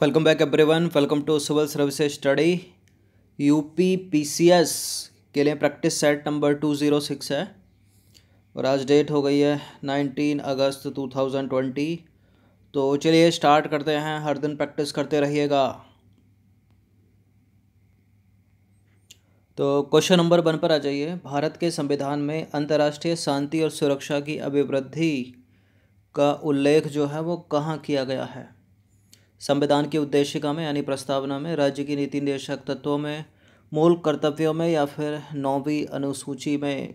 welcome back everyone welcome to civil services study UP PCS के लिए practice set number two zero six है और आज date हो गई है नाइनटीन अगस्त टू थाउजेंड ट्वेंटी तो चलिए स्टार्ट करते हैं हर दिन प्रैक्टिस करते रहिएगा तो क्वेश्चन नंबर वन पर आ जाइए भारत के संविधान में अंतर्राष्ट्रीय शांति और सुरक्षा की अभिवृद्धि का उल्लेख जो है वो कहाँ किया गया है संविधान की उद्देशिका में यानी प्रस्तावना में राज्य की नीति निर्देशक तत्वों में मूल कर्तव्यों में या फिर नौवीं अनुसूची में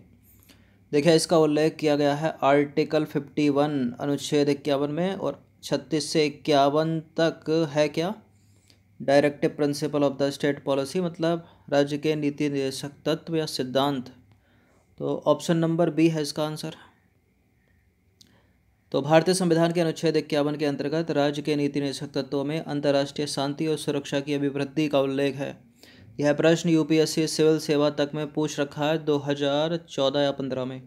देखिए इसका उल्लेख किया गया है आर्टिकल फिफ्टी वन अनुच्छेद इक्यावन में और छत्तीस से इक्यावन तक है क्या directive principle of the state policy मतलब राज्य के नीति निर्देशक तत्व या सिद्धांत तो ऑप्शन नंबर बी है इसका आंसर तो भारतीय संविधान के अनुच्छेद इक्यावन के अंतर्गत राज्य के नीति निषेक तत्वों में अंतर्राष्ट्रीय शांति और सुरक्षा की अभिवृद्धि का उल्लेख है यह प्रश्न यूपीएससी सिविल सेवा तक में पूछ रखा है चौदह या पंद्रह में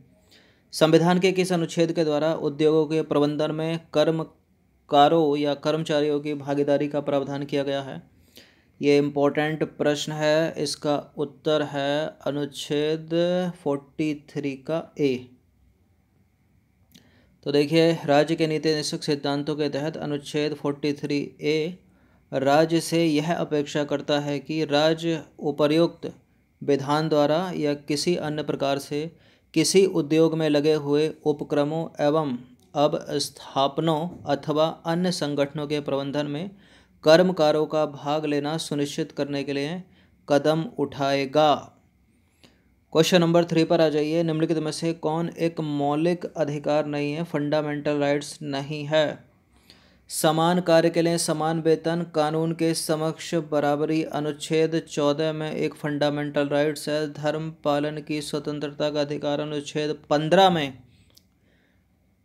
संविधान के किस अनुच्छेद के द्वारा उद्योगों के प्रबंधन में कर्मकारों या कर्मचारियों की भागीदारी का प्रावधान किया गया है ये इम्पोर्टेंट प्रश्न है इसका उत्तर है अनुच्छेद थ्री का ए तो देखिए राज्य के नीति निश्चित सिद्धांतों के तहत अनुच्छेद 43 ए राज्य से यह अपेक्षा करता है कि राज्य उपर्युक्त विधान द्वारा या किसी अन्य प्रकार से किसी उद्योग में लगे हुए उपक्रमों एवं अब स्थापनों अथवा अन्य संगठनों के प्रबंधन में कर्मकारों का भाग लेना सुनिश्चित करने के लिए कदम उठाएगा क्वेश्चन नंबर थ्री पर आ जाइए निम्नलिखित में से कौन एक मौलिक अधिकार नहीं है फंडामेंटल राइट्स नहीं है समान कार्य के लिए समान वेतन कानून के समक्ष बराबरी अनुच्छेद चौदह में एक फंडामेंटल राइट्स है धर्म पालन की स्वतंत्रता का अधिकार अनुच्छेद पंद्रह में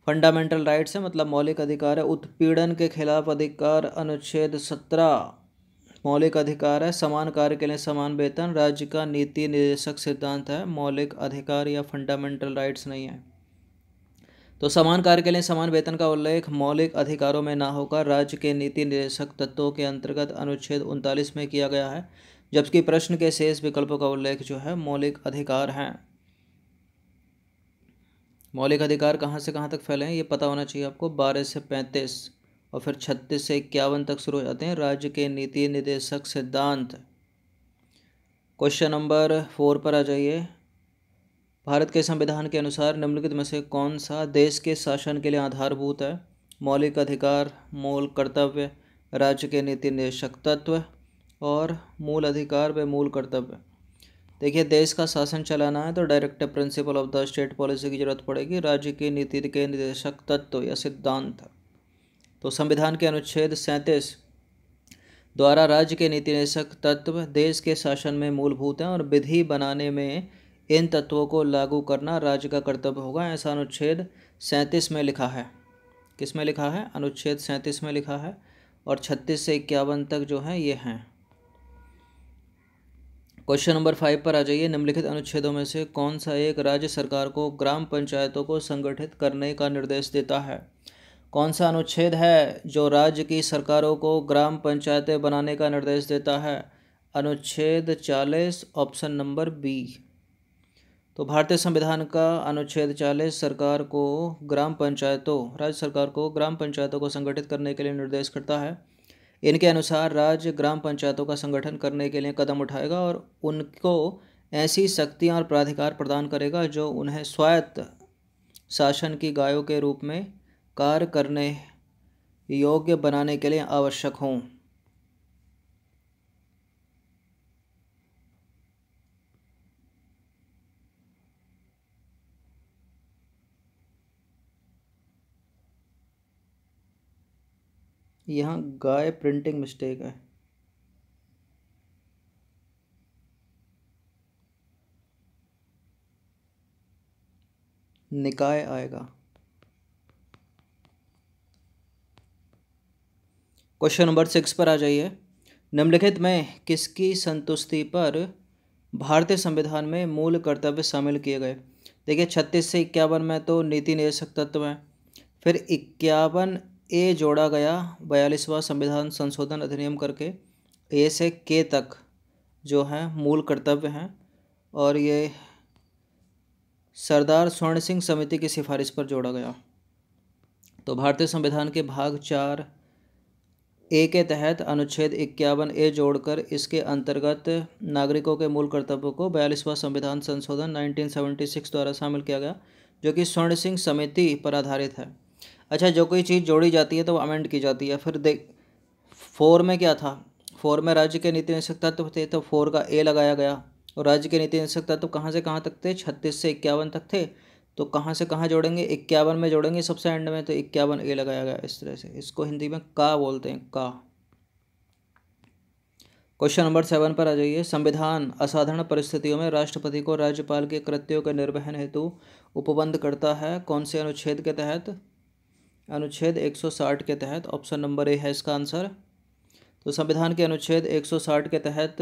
फंडामेंटल राइट्स है मतलब मौलिक अधिकार है उत्पीड़न के खिलाफ अधिकार अनुच्छेद सत्रह मौलिक अधिकार है समान कार्य के लिए समान वेतन राज्य का नीति निर्देशक सिद्धांत है मौलिक अधिकार या फंडामेंटल राइट्स नहीं है तो समान कार्य के लिए समान वेतन का उल्लेख मौलिक अधिकारों में ना होकर राज्य के नीति निर्देशक तत्वों के अंतर्गत अनुच्छेद उनतालीस में किया गया है जबकि प्रश्न के शेष विकल्पों का उल्लेख जो है मौलिक अधिकार हैं मौलिक अधिकार कहाँ से कहाँ तक फैले हैं ये पता होना चाहिए आपको बारह से पैंतीस और फिर छत्तीस से इक्यावन तक शुरू हो जाते हैं राज्य के नीति निदेशक सिद्धांत क्वेश्चन नंबर फोर पर आ जाइए भारत के संविधान के अनुसार निम्नलिखित में से कौन सा देश के शासन के लिए आधारभूत है मौलिक अधिकार मूल कर्तव्य राज्य के नीति निदेशक तत्व और मूल अधिकार व मूल कर्तव्य देखिए देश का शासन चलाना है तो direct principle of the state policy की जरूरत पड़ेगी राज्य की नीति के निदेशक तत्व या सिद्धांत तो संविधान के अनुच्छेद सैंतीस द्वारा राज्य के नीति निदेशक तत्व देश के शासन में मूलभूत हैं और विधि बनाने में इन तत्वों को लागू करना राज्य का कर्तव्य होगा ऐसा अनुच्छेद सैंतीस में लिखा है किस में लिखा है अनुच्छेद सैंतीस में लिखा है और छत्तीस से इक्यावन तक जो है ये हैं क्वेश्चन नंबर फाइव पर आ जाइए निम्नलिखित अनुच्छेदों में से कौन सा एक राज्य सरकार को ग्राम पंचायतों को संगठित करने का निर्देश देता है कौन सा अनुच्छेद है जो राज्य की सरकारों को ग्राम पंचायतें बनाने का निर्देश देता है अनुच्छेद चालीस ऑप्शन नंबर बी तो भारतीय संविधान का अनुच्छेद चालीस सरकार को ग्राम पंचायतों राज्य सरकार को ग्राम पंचायतों को संगठित करने के लिए निर्देश करता है इनके अनुसार राज्य ग्राम पंचायतों का संगठन करने के लिए कदम उठाएगा और उनको ऐसी शक्तियाँ और प्राधिकार प्रदान करेगा जो उन्हें स्वायत्त शासन की गायों के रूप में कार्य करने योग्य बनाने के लिए आवश्यक हों यहाँ गाय प्रिंटिंग मिस्टेक है निकाय आएगा क्वेश्चन नंबर सिक्स पर आ जाइए निम्नलिखित में किसकी संतुष्टि पर भारतीय संविधान में मूल कर्तव्य शामिल किए गए देखिए छत्तीस से इक्यावन में तो नीति निर्देशक तत्व हैं फिर इक्यावन ए जोड़ा गया बयालीसवा संविधान संशोधन अधिनियम करके ए से के तक जो हैं मूल कर्तव्य हैं और ये सरदार स्वर्ण सिंह समिति की सिफारिश पर जोड़ा गया तो भारतीय संविधान के भाग चार ए के तहत अनुच्छेद इक्यावन ए जोड़कर इसके अंतर्गत नागरिकों के मूल कर्तव्यों को बयालीसवां संविधान संशोधन 1976 द्वारा शामिल किया गया जो कि स्वर्ण सिंह समिति पर आधारित है अच्छा जो कोई चीज़ जोड़ी जाती है तो वो अमेंड की जाती है फिर देख फोर में क्या था फोर में राज्य के नीति निशक तत्व थे तो फोर का ए लगाया गया और राज्य के नीति निशक तत्व कहाँ से कहाँ तक थे छत्तीस से इक्यावन तक थे तो कहाँ से कहाँ जोड़ेंगे इक्यावन में जोड़ेंगे सबसे एंड में तो इक्यावन ए लगाया गया इस तरह से इसको हिंदी में का बोलते हैं का क्वेश्चन नंबर सेवन पर आ जाइए संविधान असाधारण परिस्थितियों में राष्ट्रपति को राज्यपाल के कृत्यों के निर्वहन हेतु उपबंध करता है कौन से अनुच्छेद के तहत अनुच्छेद 160 के तहत ऑप्शन नंबर ए है इसका आंसर तो संविधान के अनुच्छेद 160 के तहत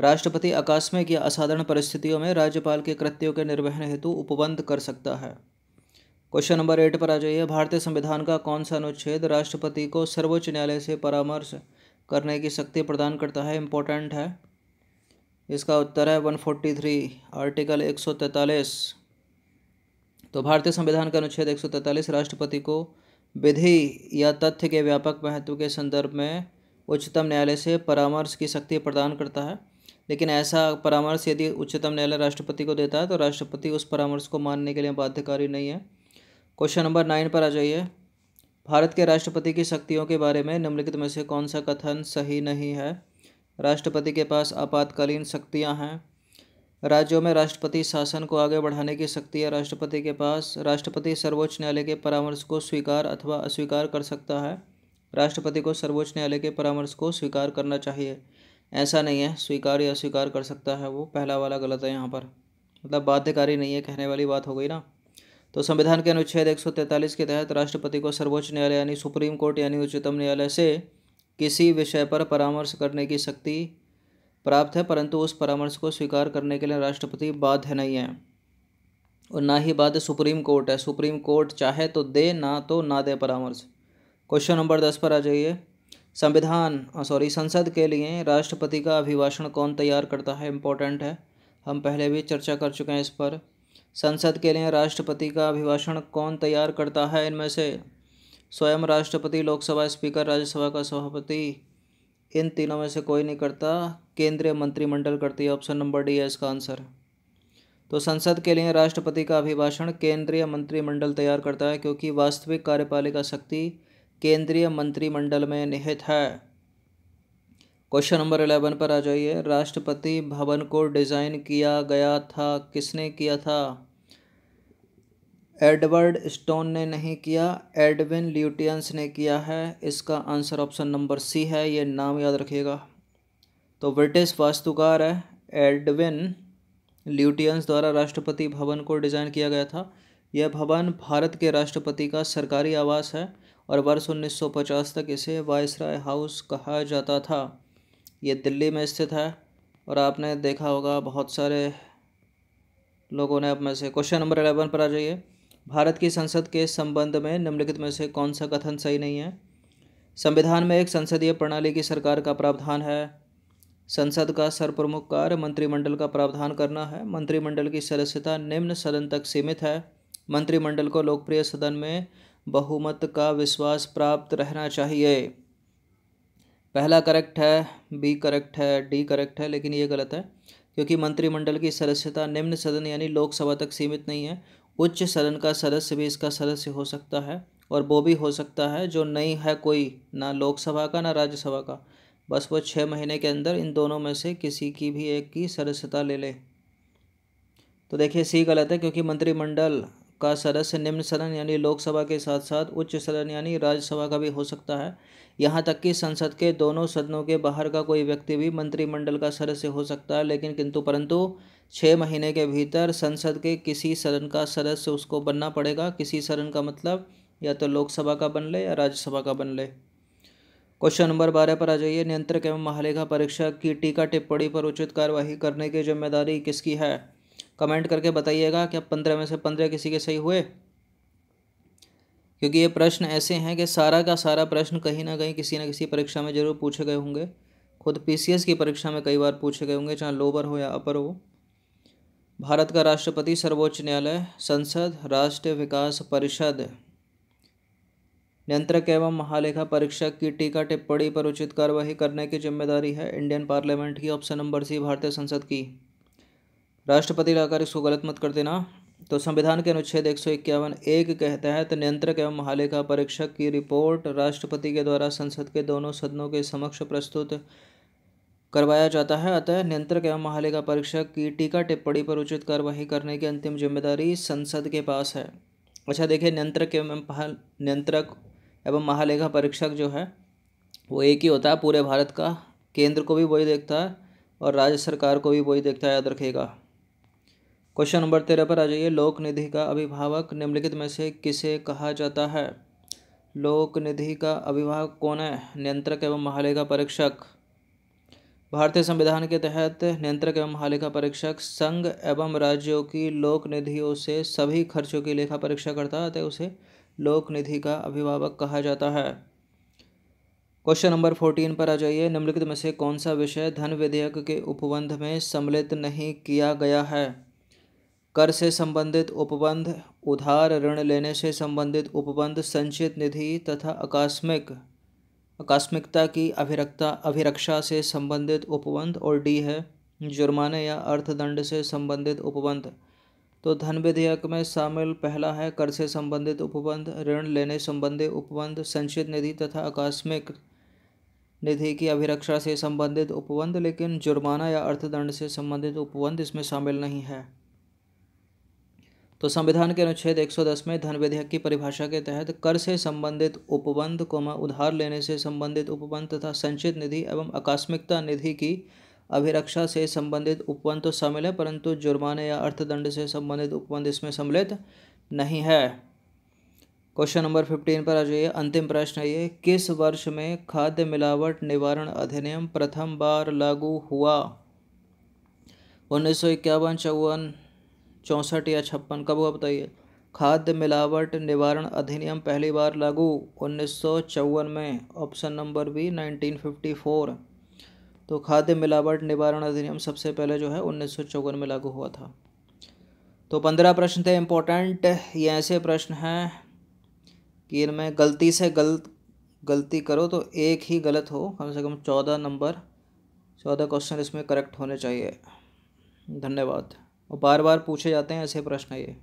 राष्ट्रपति आकस्मिक या असाधारण परिस्थितियों में राज्यपाल के कृत्यों के निर्वहन हेतु उपबंध कर सकता है क्वेश्चन नंबर एट पर आ जाइए भारतीय संविधान का कौन सा अनुच्छेद राष्ट्रपति को सर्वोच्च न्यायालय से परामर्श करने की शक्ति प्रदान करता है इम्पोर्टेंट है इसका उत्तर है वन फोर्टी थ्री आर्टिकल एक सौ तैतालीस तो भारतीय संविधान का अनुच्छेद एक सौ तैंतालीस राष्ट्रपति को विधि या तथ्य के व्यापक महत्व के संदर्भ में उच्चतम न्यायालय से परामर्श की शक्ति प्रदान करता है लेकिन ऐसा परामर्श यदि उच्चतम न्यायालय राष्ट्रपति को देता है तो राष्ट्रपति उस परामर्श को मानने के लिए बाध्यकारी नहीं है क्वेश्चन नंबर नाइन पर आ जाइए भारत के राष्ट्रपति की शक्तियों के बारे में निम्नलिखित में से कौन सा कथन सही नहीं है राष्ट्रपति के पास आपातकालीन शक्तियाँ हैं राज्यों में राष्ट्रपति शासन को आगे बढ़ाने की शक्ति है राष्ट्रपति के पास राष्ट्रपति सर्वोच्च न्यायालय के परामर्श को स्वीकार अथवा अस्वीकार कर सकता है राष्ट्रपति को सर्वोच्च न्यायालय के परामर्श को स्वीकार करना चाहिए ऐसा नहीं है स्वीकार या अस्वीकार कर सकता है वो पहला वाला गलत है यहाँ पर मतलब बाध्यकारी नहीं है कहने वाली बात हो गई ना तो संविधान के अनुच्छेद एक के तहत राष्ट्रपति को सर्वोच्च न्यायालय यानी सुप्रीम कोर्ट यानी उच्चतम न्यायालय से किसी विषय पर परामर्श करने की शक्ति प्राप्त है परंतु उस परामर्श को स्वीकार करने के लिए राष्ट्रपति बाध्य नहीं है और ना ही बाध्य सुप्रीम कोर्ट है सुप्रीम कोर्ट चाहे तो दे ना तो ना दे परामर्श क्वेश्चन नंबर दस पर आ जाइए संविधान सॉरी संसद के लिए राष्ट्रपति का अभिभाषण कौन तैयार करता है इम्पोर्टेंट है हम पहले भी चर्चा कर चुके हैं इस पर संसद के लिए राष्ट्रपति का अभिभाषण कौन तैयार करता है इनमें से स्वयं राष्ट्रपति लोकसभा स्पीकर राज्यसभा का सभापति इन तीनों में से कोई नहीं करता केंद्रीय मंत्रिमंडल करती है ऑप्शन नंबर डी है इसका आंसर तो संसद के लिए राष्ट्रपति का अभिभाषण केंद्रीय मंत्रिमंडल तैयार करता है क्योंकि वास्तविक कार्यपालिका शक्ति केंद्रीय मंत्रिमंडल में निहित है क्वेश्चन नंबर इलेवन पर आ जाइए राष्ट्रपति भवन को डिज़ाइन किया गया था किसने किया था एडवर्ड स्टोन ने नहीं किया एडविन ल्यूटियंस ने किया है इसका आंसर ऑप्शन नंबर सी है ये नाम याद रखिएगा तो ब्रिटिश वास्तुकार है एडविन ल्यूटियंस द्वारा राष्ट्रपति भवन को डिज़ाइन किया गया था यह भवन भारत के राष्ट्रपति का सरकारी आवास है और वर्ष 1950 तक इसे वायसराय हाउस कहा जाता था ये दिल्ली में स्थित है और आपने देखा होगा बहुत सारे लोगों ने अब में से क्वेश्चन नंबर अलेवन पर आ जाइए भारत की संसद के संबंध में निम्नलिखित में से कौन सा कथन सही नहीं है संविधान में एक संसदीय प्रणाली की सरकार का प्रावधान है संसद का सर्वप्रमुख कार्य मंत्रिमंडल का प्रावधान करना है मंत्रिमंडल की सदस्यता निम्न सदन तक सीमित है मंत्रिमंडल को लोकप्रिय सदन में बहुमत का विश्वास प्राप्त रहना चाहिए पहला करेक्ट है बी करेक्ट है डी करेक्ट है लेकिन ये गलत है क्योंकि मंत्रिमंडल की सदस्यता निम्न सदन यानी लोकसभा तक सीमित नहीं है उच्च सदन का सदस्य भी इसका सदस्य हो सकता है और वो भी हो सकता है जो नहीं है कोई ना लोकसभा का ना राज्यसभा का बस वो छः महीने के अंदर इन दोनों में से किसी की भी एक की सदस्यता ले ले तो देखिए सी गलत है क्योंकि मंत्रिमंडल का सदस्य निम्न सदन यानी लोकसभा के साथ साथ उच्च सदन यानी राज्यसभा का भी हो सकता है यहाँ तक कि संसद के दोनों सदनों के बाहर का कोई व्यक्ति भी मंत्रिमंडल का सदस्य हो सकता है लेकिन किंतु परंतु छः महीने के भीतर संसद के किसी सदन का सदस्य उसको बनना पड़ेगा किसी सदन का मतलब या तो लोकसभा का बन ले या राज्यसभा का बन ले क्वेश्चन नंबर बारह पर आ जाइए नियंत्रक एवं महालेखा परीक्षा की टीका टिप्पणी पर उचित कार्यवाही करने की जिम्मेदारी किसकी है कमेंट करके बताइएगा क्या पंद्रह में से पंद्रह किसी के सही हुए क्योंकि ये प्रश्न ऐसे हैं कि सारा का सारा प्रश्न कहीं ना कहीं किसी ना किसी परीक्षा में ज़रूर पूछे गए होंगे खुद पी की परीक्षा में कई बार पूछे गए होंगे चाहे लोअर हो या अपर हो भारत का राष्ट्रपति सर्वोच्च न्यायालय संसद राष्ट्रीय विकास परिषद नियंत्रक एवं महालेखा परीक्षक की टीका टिप्पणी पर उचित कार्यवाही करने की जिम्मेदारी है इंडियन पार्लियामेंट की ऑप्शन नंबर सी भारतीय संसद की राष्ट्रपति लगाकर इसको गलत मत कर देना तो संविधान के अनुच्छेद एक सौ इक्यावन एक के तहत तो नियंत्रक एवं महालेखा परीक्षक की रिपोर्ट राष्ट्रपति के द्वारा संसद के दोनों सदनों के समक्ष प्रस्तुत करवाया जाता है अतः नियंत्रक एवं महालेखा परीक्षक की टीका टिप्पणी पर उचित कार्यवाही करने की अंतिम जिम्मेदारी संसद के पास है अच्छा देखिए नियंत्रक एवं नियंत्रक एवं महालेखा परीक्षक जो है वो एक ही होता है पूरे भारत का केंद्र को भी वही देखता है और राज्य सरकार को भी वही देखता है याद रखेगा क्वेश्चन नंबर तेरह पर आ जाइए लोक निधि का अभिभावक निम्नलिखित में से किसे कहा जाता है लोक निधि का अभिभावक कौन है नियंत्रक एवं महालेखा परीक्षक भारतीय संविधान के तहत नियंत्रक एवं महालेखा परीक्षक संघ एवं राज्यों की लोक निधियों से सभी खर्चों की लेखा परीक्षा करता है उसे लोक निधि का अभिभावक कहा जाता है क्वेश्चन नंबर फोर्टीन पर आ जाइए निम्नलिखित में से कौन सा विषय धन विधेयक के उपबंध में सम्मिलित नहीं किया गया है कर से संबंधित उपबंध उधार ऋण लेने से संबंधित उपबंध संचित निधि तथा आकस्मिक आकस्मिकता की अभिरक्ता अभिरक्षा से संबंधित उपबंध और डी है जुर्माने या अर्थदंड से संबंधित उपबंध तो धन विधेयक में शामिल पहला है कर से संबंधित उपबंध ऋण लेने संबंधी उपबंध संचित निधि तथा आकस्मिक निधि की अभिरक्षा से संबंधित उपबंध लेकिन जुर्माना या अर्थदंड से संबंधित उपबंध इसमें शामिल नहीं है तो संविधान के अनुच्छेद 110 में धन विधेयक की परिभाषा के तहत कर से संबंधित उपबंध को उधार लेने से संबंधित उपबंध तथा संचित निधि एवं आकस्मिकता निधि की अभिरक्षा से संबंधित उपबंध तो शामिल है परंतु जुर्माने या अर्थदंड से संबंधित उपबंध इसमें सम्मिलित नहीं है क्वेश्चन नंबर फिफ्टीन पर आ जाइए अंतिम प्रश्न ये किस वर्ष में खाद्य मिलावट निवारण अधिनियम प्रथम बार लागू हुआ उन्नीस सौ इक्यावन चौवन चौंसठ या छप्पन कब हुआ बताइए खाद्य मिलावट निवारण अधिनियम पहली बार लागू उन्नीस में ऑप्शन नंबर बी 1954 तो खाद्य मिलावट निवारण अधिनियम सबसे पहले जो है उन्नीस में लागू हुआ था तो पंद्रह प्रश्न थे इम्पोर्टेंट ये ऐसे प्रश्न हैं कि इनमें गलती से गलत गलती करो तो एक ही गलत हो कम से कम चौदह नंबर चौदह क्वेश्चन इसमें करेक्ट होने चाहिए धन्यवाद और बार बार पूछे जाते हैं ऐसे प्रश्न ये